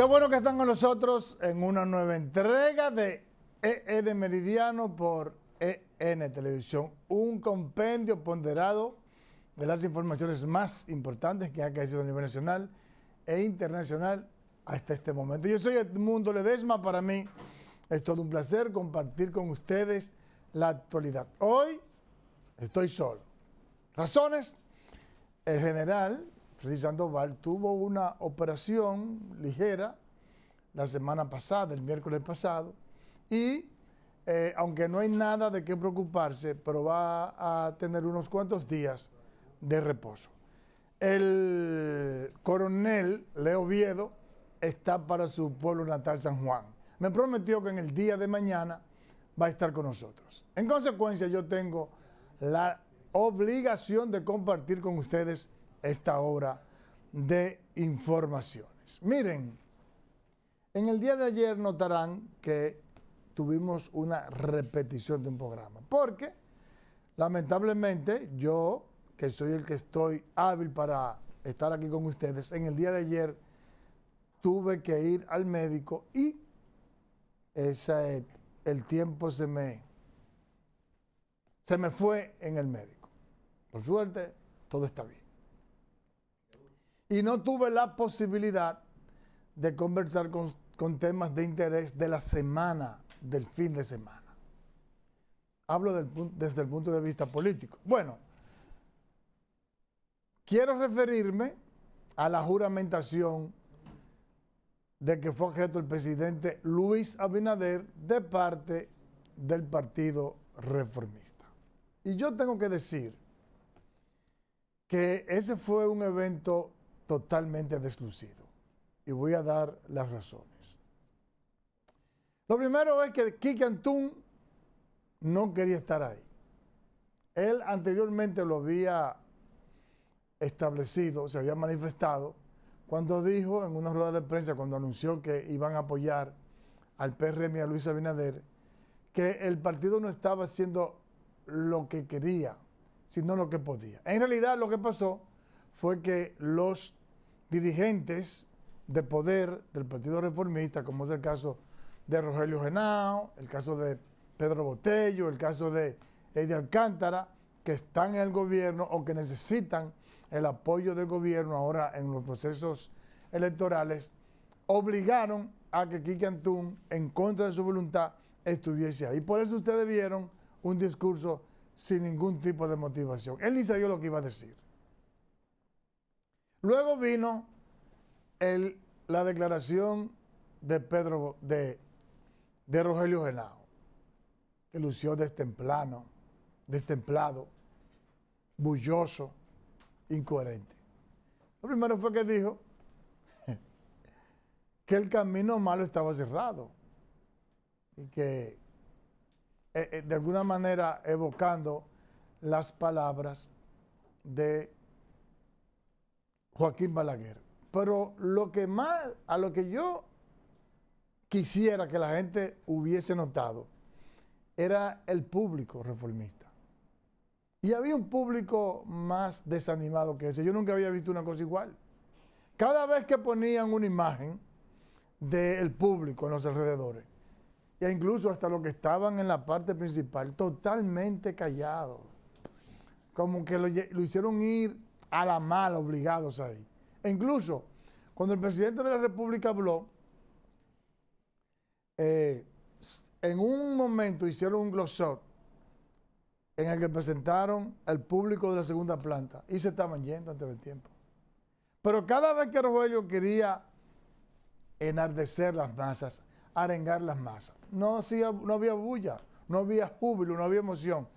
Qué bueno que están con nosotros en una nueva entrega de EN e Meridiano por EN Televisión. Un compendio ponderado de las informaciones más importantes que ha caído a nivel nacional e internacional hasta este momento. Yo soy Edmundo Ledesma, para mí es todo un placer compartir con ustedes la actualidad. Hoy estoy solo. Razones, el general Freddy Sandoval tuvo una operación ligera la semana pasada, el miércoles pasado, y eh, aunque no hay nada de qué preocuparse, pero va a tener unos cuantos días de reposo. El coronel Leo Viedo está para su pueblo natal San Juan. Me prometió que en el día de mañana va a estar con nosotros. En consecuencia, yo tengo la obligación de compartir con ustedes esta hora de informaciones. Miren, en el día de ayer notarán que tuvimos una repetición de un programa, porque lamentablemente yo, que soy el que estoy hábil para estar aquí con ustedes, en el día de ayer tuve que ir al médico y el tiempo se me, se me fue en el médico. Por suerte, todo está bien y no tuve la posibilidad de conversar con, temas de interés de la semana, del fin de semana. Hablo desde el punto de vista político. Bueno, quiero referirme a la juramentación de que fue objeto el presidente Luis Abinader de parte del Partido Reformista. Y yo tengo que decir que ese fue un evento totalmente deslucido. Y voy a dar las razones. Lo primero es que Kiki Antún no quería estar ahí. Él anteriormente lo había establecido, se había manifestado, cuando dijo en una rueda de prensa, cuando anunció que iban a apoyar al PRM y a Luis Abinader, que el partido no estaba haciendo lo que quería, sino lo que podía. En realidad lo que pasó fue que los dirigentes de poder del Partido Reformista, como es el caso de Rogelio Genao, el caso de Pedro Botello, el caso de Eddie Alcántara, que están en el gobierno o que necesitan el apoyo del gobierno ahora en los procesos electorales, obligaron a que Kiki Antún, en contra de su voluntad, estuviese ahí. Por eso ustedes vieron un discurso sin ningún tipo de motivación. Él ni sabía lo que iba a decir. Luego vino la declaración de Pedro, de, de Rogelio Genao, que lució destemplano, destemplado, bulloso, incoherente. Lo primero fue que dijo que el camino malo estaba cerrado y que eh, eh, de alguna manera evocando las palabras de Joaquín Balaguer. Pero lo que más, a lo que yo quisiera que la gente hubiese notado, era el público reformista. Y había un público más desanimado que ese. Yo nunca había visto una cosa igual. Cada vez que ponían una imagen del público en los alrededores, e incluso hasta los que estaban en la parte principal, totalmente callados, como que lo, hicieron ir a la mala obligados ahí. E incluso, cuando el presidente de la República habló, eh, en un momento hicieron un glossot en el que presentaron al público de la segunda planta y se estaban yendo antes del tiempo. Pero cada vez que Rogelio quería enardecer las masas, arengar las masas, no, no había bulla, no había júbilo, no había emoción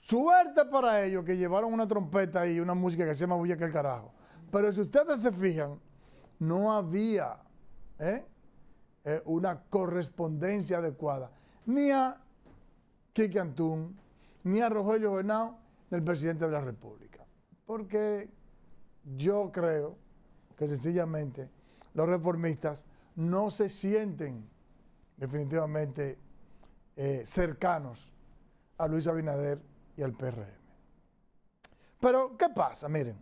Suerte para ellos que llevaron una trompeta y una música que se llama Bulla que el carajo. Pero si ustedes se fijan, no había ¿eh? Eh, una correspondencia adecuada ni a Kiki Antún, ni a Rogelio Bernal del presidente de la República. Porque yo creo que sencillamente los reformistas no se sienten definitivamente eh, cercanos a Luis Abinader y al PRM. Pero, ¿qué pasa? Miren,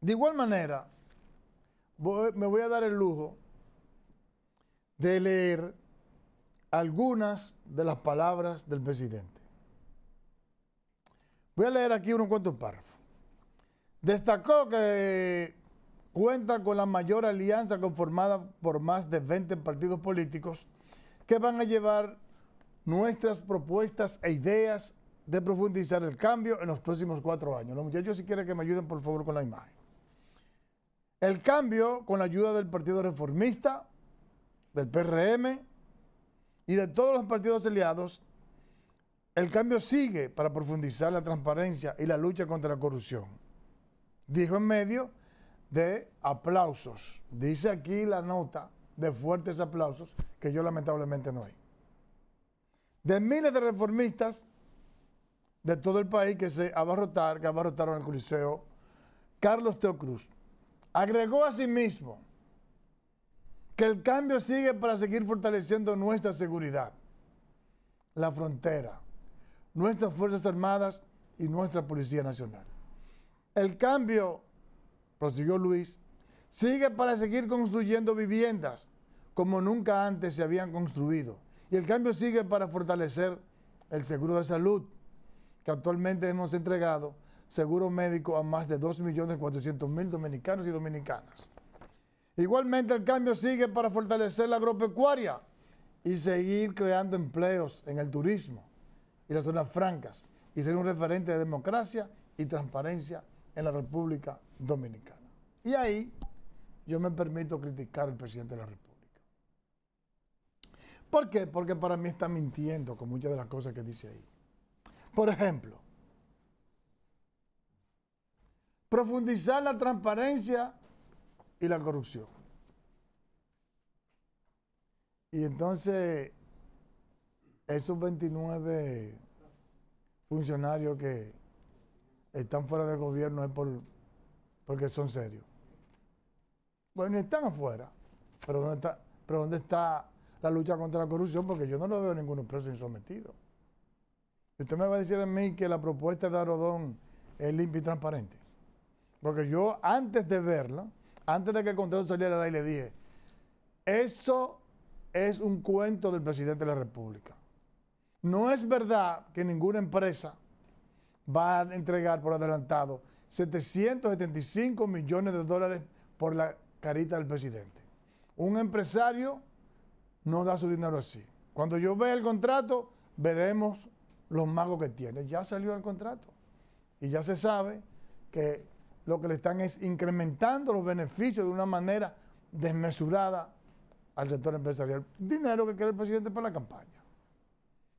de igual manera, me voy a dar el lujo de leer algunas de las palabras del presidente. Voy a leer aquí unos cuantos párrafos. Destacó que cuenta con la mayor alianza conformada por más de 20 partidos políticos que van a llevar nuestras propuestas e ideas de profundizar el cambio en los próximos cuatro años. Los muchachos, si quieren que me ayuden, por favor, con la imagen. El cambio, con la ayuda del Partido Reformista, del PRM y de todos los partidos aliados, el cambio sigue para profundizar la transparencia y la lucha contra la corrupción. Dijo en medio de aplausos. Dice aquí la nota de fuertes aplausos que yo lamentablemente no hay de miles de reformistas de todo el país que se abarrotaron, que abarrotaron el Coliseo, Carlos Teocruz agregó a sí mismo que el cambio sigue para seguir fortaleciendo nuestra seguridad, la frontera, nuestras Fuerzas Armadas y nuestra Policía Nacional. El cambio, prosiguió Luis, sigue para seguir construyendo viviendas como nunca antes se habían construido y el cambio sigue para fortalecer el seguro de salud, que actualmente hemos entregado seguro médico a más de 2.400.000 dominicanos y dominicanas. Igualmente el cambio sigue para fortalecer la agropecuaria y seguir creando empleos en el turismo y las zonas francas y ser un referente de democracia y transparencia en la República Dominicana. Y ahí yo me permito criticar al presidente de la República. ¿Por qué? Porque para mí está mintiendo con muchas de las cosas que dice ahí. Por ejemplo, profundizar la transparencia y la corrupción. Y entonces, esos 29 funcionarios que están fuera del gobierno es por, porque son serios. Bueno, están afuera, pero ¿dónde está, pero dónde está la lucha contra la corrupción, porque yo no lo veo ningún preso insometido. Usted me va a decir a mí que la propuesta de Arodón es limpia y transparente. Porque yo antes de verla, antes de que el contrato saliera al aire, dije, eso es un cuento del presidente de la República. No es verdad que ninguna empresa va a entregar por adelantado 775 millones de dólares por la carita del presidente. Un empresario no da su dinero así. Cuando yo vea el contrato, veremos los magos que tiene. Ya salió el contrato y ya se sabe que lo que le están es incrementando los beneficios de una manera desmesurada al sector empresarial. Dinero que quiere el presidente para la campaña.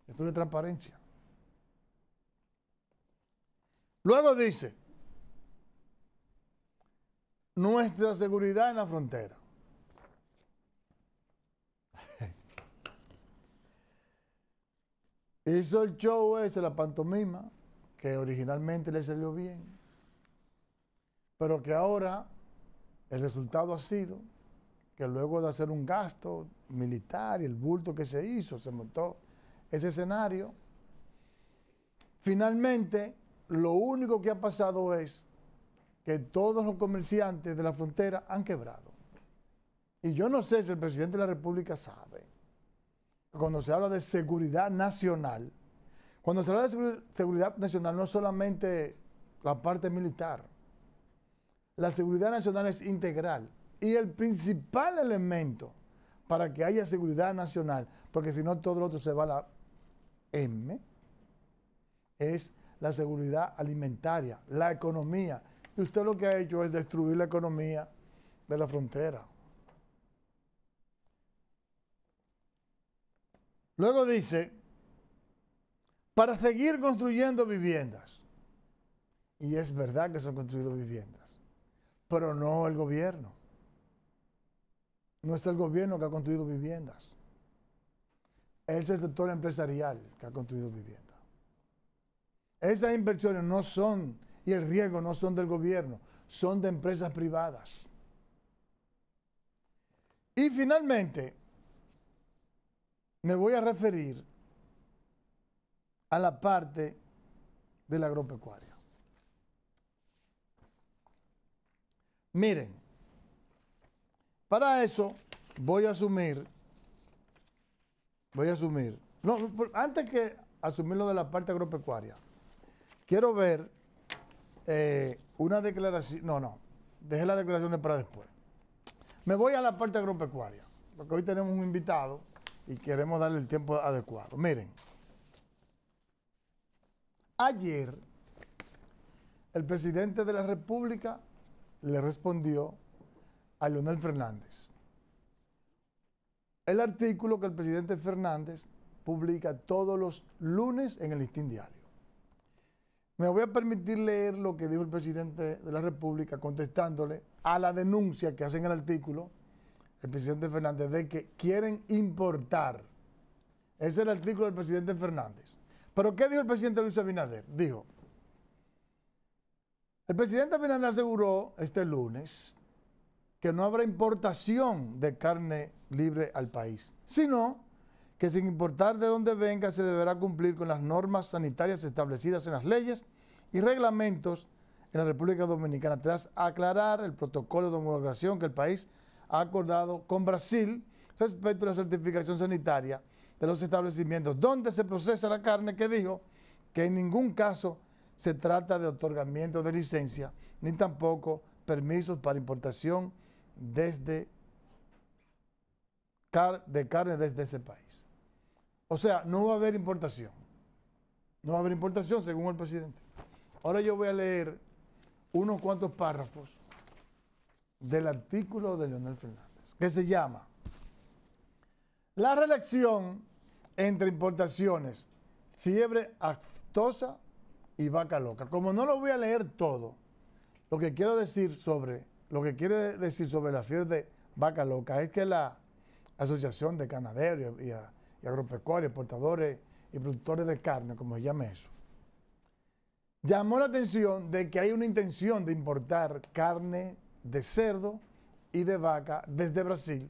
Esto es de transparencia. Luego dice, nuestra seguridad en la frontera. Hizo el show ese, la pantomima, que originalmente le salió bien, pero que ahora el resultado ha sido que luego de hacer un gasto militar y el bulto que se hizo, se montó ese escenario, finalmente lo único que ha pasado es que todos los comerciantes de la frontera han quebrado. Y yo no sé si el presidente de la República sabe cuando se habla de seguridad nacional, cuando se habla de seguridad nacional no es solamente la parte militar, la seguridad nacional es integral y el principal elemento para que haya seguridad nacional, porque si no todo lo otro se va a la M, es la seguridad alimentaria, la economía. Y usted lo que ha hecho es destruir la economía de la frontera. Luego dice, para seguir construyendo viviendas. Y es verdad que se han construido viviendas, pero no el gobierno. No es el gobierno que ha construido viviendas. Es el sector empresarial que ha construido viviendas. Esas inversiones no son, y el riesgo no son del gobierno, son de empresas privadas. Y finalmente, me voy a referir a la parte de la agropecuaria. Miren, para eso voy a asumir, voy a asumir, no, antes que asumir lo de la parte agropecuaria, quiero ver eh, una declaración, no, no, dejé las declaraciones para después. Me voy a la parte agropecuaria, porque hoy tenemos un invitado y queremos darle el tiempo adecuado. Miren, ayer el presidente de la República le respondió a Leonel Fernández. El artículo que el presidente Fernández publica todos los lunes en el listín diario. Me voy a permitir leer lo que dijo el presidente de la República contestándole a la denuncia que hace en el artículo el presidente Fernández de que quieren importar. Ese es el artículo del presidente Fernández. Pero ¿qué dijo el presidente Luis Abinader? Dijo, el presidente Abinader aseguró este lunes que no habrá importación de carne libre al país, sino que sin importar de dónde venga se deberá cumplir con las normas sanitarias establecidas en las leyes y reglamentos en la República Dominicana, tras aclarar el protocolo de homologación que el país ha acordado con Brasil respecto a la certificación sanitaria de los establecimientos donde se procesa la carne que dijo que en ningún caso se trata de otorgamiento de licencia ni tampoco permisos para importación desde car de carne desde ese país. O sea, no va a haber importación. No va a haber importación según el presidente. Ahora yo voy a leer unos cuantos párrafos del artículo de Leonel Fernández, que se llama La relación entre importaciones, fiebre aftosa y vaca loca. Como no lo voy a leer todo, lo que quiero decir sobre, lo que quiere decir sobre la fiebre de vaca loca es que la Asociación de Ganaderos y, Agropecuarios, Exportadores y Productores de Carne, como se llame eso, llamó la atención de que hay una intención de importar carne de cerdo y de vaca desde Brasil,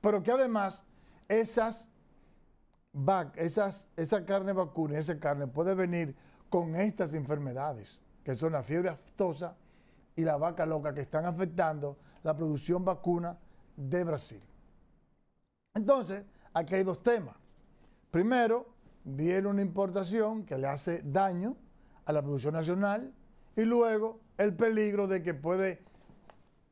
pero que además esas, esas esa carne vacuna, esa carne puede venir con estas enfermedades, que son la fiebre aftosa y la vaca loca, que están afectando la producción vacuna de Brasil. Entonces, aquí hay dos temas. Primero, viene una importación que le hace daño a la producción nacional y luego el peligro de que puede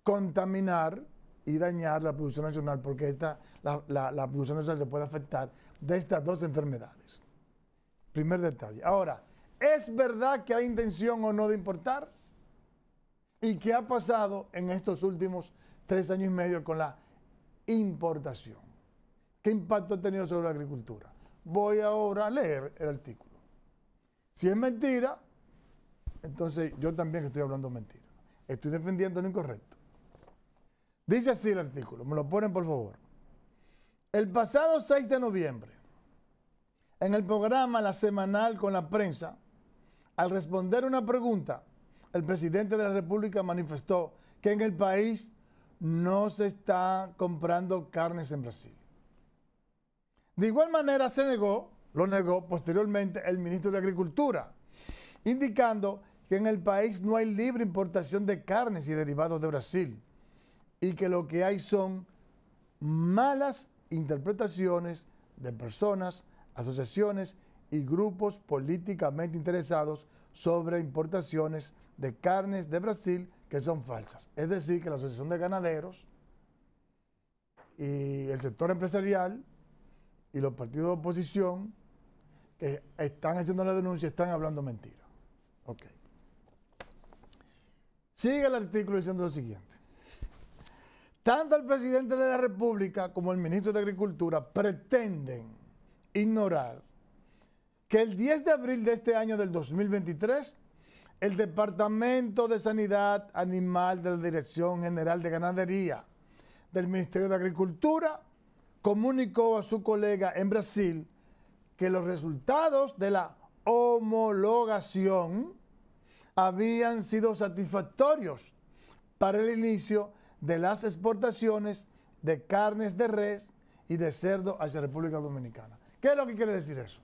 contaminar y dañar la producción nacional, porque la, la producción nacional se puede afectar de estas dos enfermedades. Primer detalle. Ahora, ¿es verdad que hay intención o no de importar? ¿Y qué ha pasado en estos últimos tres años y medio con la importación? ¿Qué impacto ha tenido sobre la agricultura? Voy ahora a leer el artículo. Si es mentira, entonces yo también estoy hablando mentira. Estoy defendiendo lo incorrecto. Dice así el artículo, me lo ponen por favor. El pasado 6 de noviembre, en el programa La Semanal con la prensa, al responder una pregunta, el presidente de la República manifestó que en el país no se está comprando carnes en Brasil. De igual manera se negó, lo negó posteriormente el ministro de Agricultura, indicando que en el país no hay libre importación de carnes y derivados de Brasil y que lo que hay son malas interpretaciones de personas, asociaciones y grupos políticamente interesados sobre importaciones de carnes de Brasil que son falsas. Es decir, que la Asociación de Ganaderos y el sector empresarial y los partidos de oposición que están haciendo la denuncia están hablando mentiras. Ok. Sigue el artículo diciendo lo siguiente. Tanto el presidente de la República como el ministro de Agricultura pretenden ignorar que el 10 de abril de este año del 2023, el Departamento de Sanidad Animal de la Dirección General de Ganadería del Ministerio de Agricultura comunicó a su colega en Brasil que los resultados de la homologación habían sido satisfactorios para el inicio de las exportaciones de carnes de res y de cerdo hacia República Dominicana. ¿Qué es lo que quiere decir eso?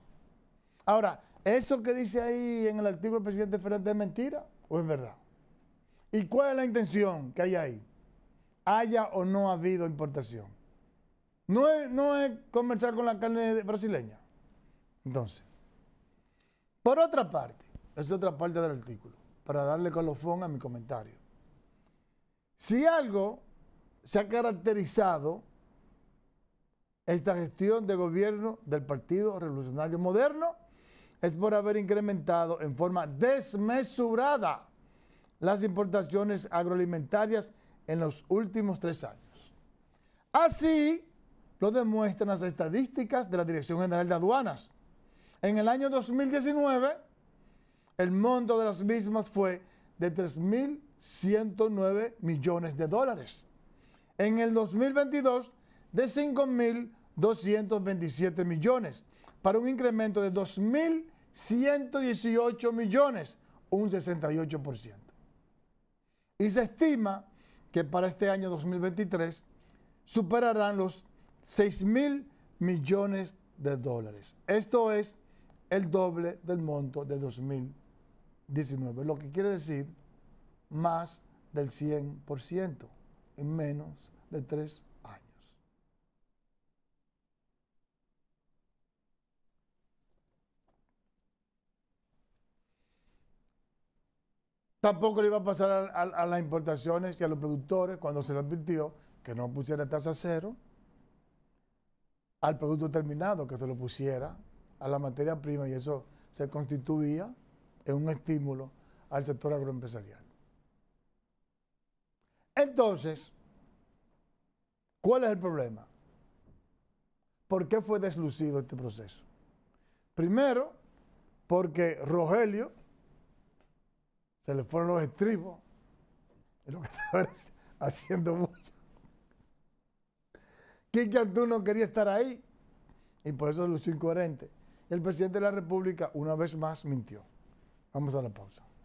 Ahora, ¿eso que dice ahí en el artículo del presidente Fernández es mentira o es verdad? ¿Y cuál es la intención que hay ahí? Haya o no ha habido importación. No es, no es conversar con la carne brasileña. Entonces, por otra parte, es otra parte del artículo, para darle colofón a mi comentario. Si algo se ha caracterizado esta gestión de gobierno del Partido Revolucionario Moderno es por haber incrementado en forma desmesurada las importaciones agroalimentarias en los últimos tres años. Así lo demuestran las estadísticas de la Dirección General de Aduanas. En el año 2019, el monto de las mismas fue de 3.109 millones de dólares. En el 2022, de 5.227 millones, para un incremento de 2.118 millones, un 68%. Y se estima que para este año 2023 superarán los 6.000 millones de dólares. Esto es el doble del monto de 2022. 19, lo que quiere decir más del 100% en menos de tres años. Tampoco le iba a pasar a, a las importaciones y a los productores cuando se le advirtió que no pusiera tasa cero al producto terminado, que se lo pusiera a la materia prima y eso se constituía es un estímulo al sector agroempresarial. Entonces, ¿cuál es el problema? ¿Por qué fue deslucido este proceso? Primero, porque Rogelio se le fueron los estribos es lo que estaba haciendo mucho. Quique no quería estar ahí y por eso hizo incoherente. El presidente de la República una vez más mintió. Vamos dar uma pausa.